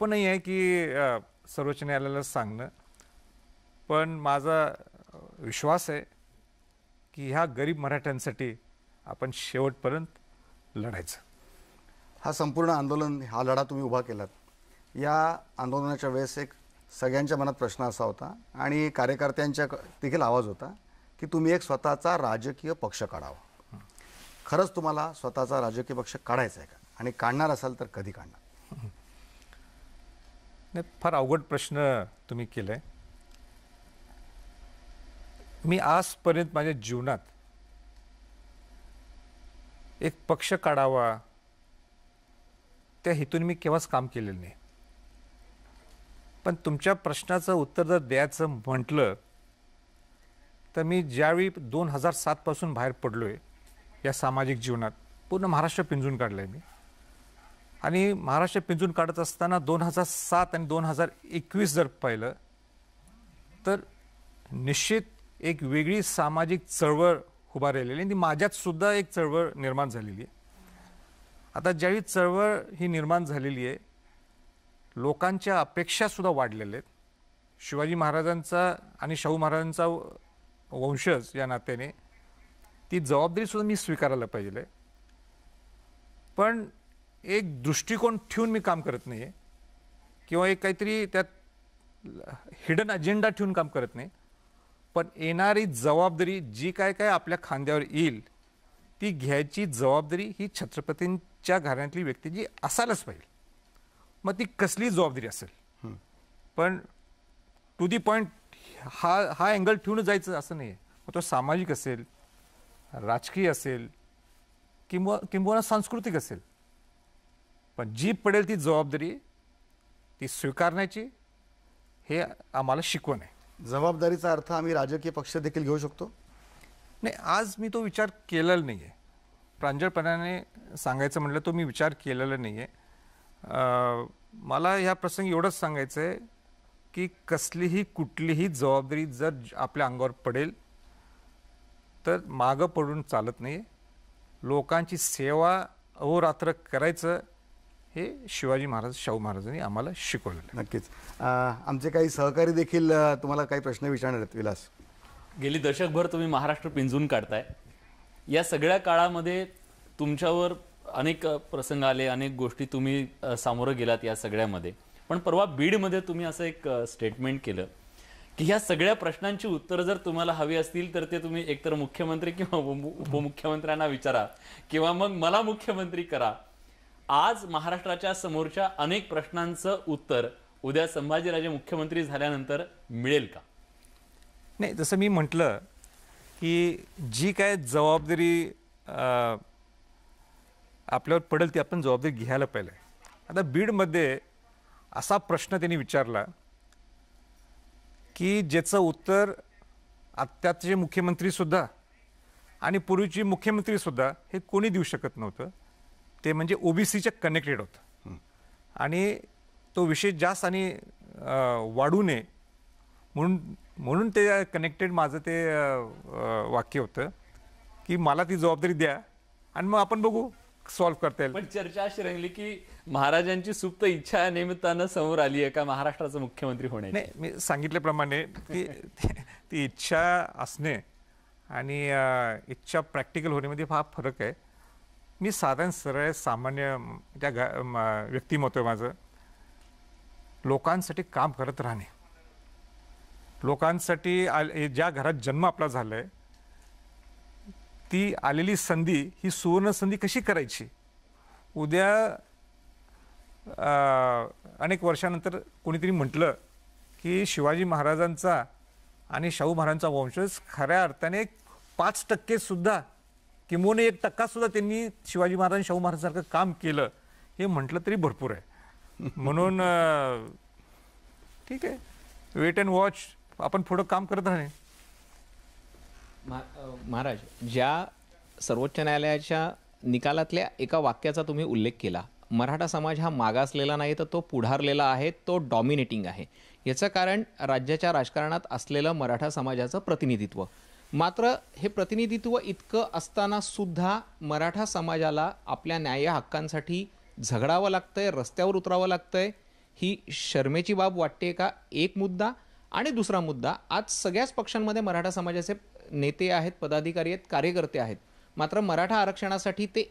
पण नाही आहे की सर्वोच्च न्यायालयाला सांगणं पण माझा विश्वास आहे की ह्या गरीब मराठ्यांसाठी आपण शेवटपर्यंत लढायचं हा संपूर्ण आंदोलन हा लढा तुम्ही उभा केलात या आंदोलनाच्या वेळेस एक सगळ्यांच्या मनात प्रश्न असा होता आणि कार्यकर्त्यांच्या देखील आवाज होता की तुम्ही एक स्वतःचा राजकीय पक्ष काढावा खरंच तुम्हाला स्वतःचा राजकीय पक्ष काढायचा आहे का आणि काढणार असाल तर कधी काढणार नाही फार अवघड प्रश्न तुम्ही केला मी आजपर्यंत माझ्या जीवनात एक पक्ष काढावा त्या हेतून मी केव्हाच काम केलेलं नाही पण तुमच्या प्रश्नाचं उत्तर जर द्यायचं म्हटलं तर मी ज्यावेळी दोन हजार सातपासून बाहेर पडलो आहे या सामाजिक जीवनात पूर्ण महाराष्ट्र पिंजून काढलं आहे मी आणि महाराष्ट्र पिंजून काढत असताना दोन हजार सात आणि दोन हजार एकवीस जर पाहिलं तर निश्चित एक वेगळी सामाजिक चळवळ उभा राहिलेली आणि ती माझ्यातसुद्धा एक चळवळ निर्माण झालेली आहे आता ज्यावेळी चळवळ ही निर्माण झालेली आहे लोकांच्या अपेक्षासुद्धा वाढलेल्या आहेत शिवाजी महाराजांचा आणि शाहू महाराजांचा वंशज या नात्याने ती जबाबदारीसुद्धा मी स्वीकारायला पाहिजे पण एक दृष्टिकोन ठेवून मी काम करत नाही आहे किंवा एक काहीतरी त्यात हिडन अजेंडा ठेवून काम करत नाही पण येणारी जबाबदारी जी काय काय आपल्या खांद्यावर येईल ती घ्यायची जबाबदारी ही छत्रपतींच्या घराण्यातली व्यक्ती जी असायलाच पाहिजे मग ती कसली जबाबदारी असेल पण टू दी पॉईंट हा हा अँगल ठेवून जायचं असं नाही आहे मग तो सामाजिक असेल राजकीय असेल किंवा किंवा सांस्कृतिक असेल पण जी पडेल ती जबाबदारी ती स्वीकारण्याची हे आम्हाला शिकवण आहे जबाबदारीचा अर्थ आम्ही राजकीय पक्ष देखील घेऊ शकतो नाही आज मी तो विचार केलेला नाही आहे प्रांजळपणाने सांगायचं म्हटलं तो मी विचार केलेला नाही आहे मला ह्या प्रसंगी एवढंच सांगायचं आहे की कसलीही कुठलीही जबाबदारी जर आपल्या अंगावर पडेल तर मागं पडून चालत नाही लोकांची सेवा अहोरात्र करायचं हे शिवाजी महाराज शाहू महाराजांनी आम्हाला शिकवलं नक्कीच आमचे काही सहकारी देखील तुम्हाला काही प्रश्न विचारणार आहेत विलास गेली दशकभर तुम्ही महाराष्ट्र पिंजून काढताय या सगळ्या काळामध्ये तुमच्यावर अनेक प्रसंग आले अनेक गोष्टी तुम्ही सामोरं गेलात या सगळ्यामध्ये पण परवा बीडमध्ये तुम्ही असं एक स्टेटमेंट केलं की ह्या सगळ्या प्रश्नांची उत्तरं जर तुम्हाला हवी असतील तर ते तुम्ही एकतर मुख्यमंत्री किंवा उपमुख्यमंत्र्यांना विचारा किंवा मग मला मुख्यमंत्री करा आज महाराष्ट्राच्या समोरच्या अनेक प्रश्नांचं उत्तर उद्या संभाजीराजे मुख्यमंत्री झाल्यानंतर मिळेल का नाही जसं मी म्हटलं की जी काय जबाबदारी आपल्यावर पडेल ती आपण जबाबदारी घ्यायला पाहिजे आता बीडमध्ये असा प्रश्न त्यांनी विचारला की ज्याचं उत्तर आत्ताचे मुख्यमंत्रीसुद्धा आणि पूर्वीची मुख्यमंत्रीसुद्धा हे कोणी देऊ शकत नव्हतं ते म्हणजे ओबीसीच्या कनेक्टेड होतं आणि तो विषय जास्त आणि वाढू नये म्हणून म्हणून ते कनेक्टेड माझं ते वाक्य होतं की मला ती जबाबदारी द्या आणि मग आपण बघू सॉल्व्ह करता येईल पण चर्चा अशी राहिली की महाराजांची सुप्त इच्छा निमित्तानं समोर आली आहे का महाराष्ट्राचं मुख्यमंत्री होणे नाही मी सांगितल्याप्रमाणे ती ती इच्छा असणे आणि इच्छा प्रॅक्टिकल होण्यामध्ये फार फरक आहे मी साधारण सरळ सामान्य त्या व्यक्तिमत्व माझं लोकांसाठी काम करत राहणे लोकांसाठी आ ज्या घरात जन्म आपला झाला आहे ती आलेली संधी ही सुवर्णसंधी कशी करायची उद्या अनेक वर्षानंतर कोणीतरी म्हटलं की शिवाजी महाराजांचा आणि शाहू महाराजांचा वंशज खऱ्या अर्थाने पाच टक्केसुद्धा किमोने एक टक्का सुद्धा त्यांनी शिवाजी महाराज शाहू महाराजांसारखं काम केलं हे म्हटलं तरी भरपूर आहे म्हणून ठीक आहे वेट अँड वॉच आपण पुढं काम करत राहणे महाराज ज्या सर्वोच्च न्यायालयाच्या निकालातल्या एका वाक्याचा तुम्ही उल्लेख केला मराठा समाज हा मागासलेला नाही तर तो पुढारलेला आहे तो डॉमिनेटिंग आहे याचं कारण राज्याच्या राजकारणात असलेलं मराठा समाजाचं प्रतिनिधित्व मात्र हे प्रतिनिधित्व इतकं असताना सुद्धा मराठा समाजाला आपल्या न्याय हक्कांसाठी झगडावं लागतंय रस्त्यावर उतरावं लागतंय ही शर्मेची बाब वाटते का एक मुद्दा आणि दुसरा मुद्दा आज सगळ्याच पक्षांमध्ये मराठा समाजाचे नेते आहेत पदाधिकारी आहेत कार्यकर्ते आहेत मात्र मराठा आरक्षणासाठी ते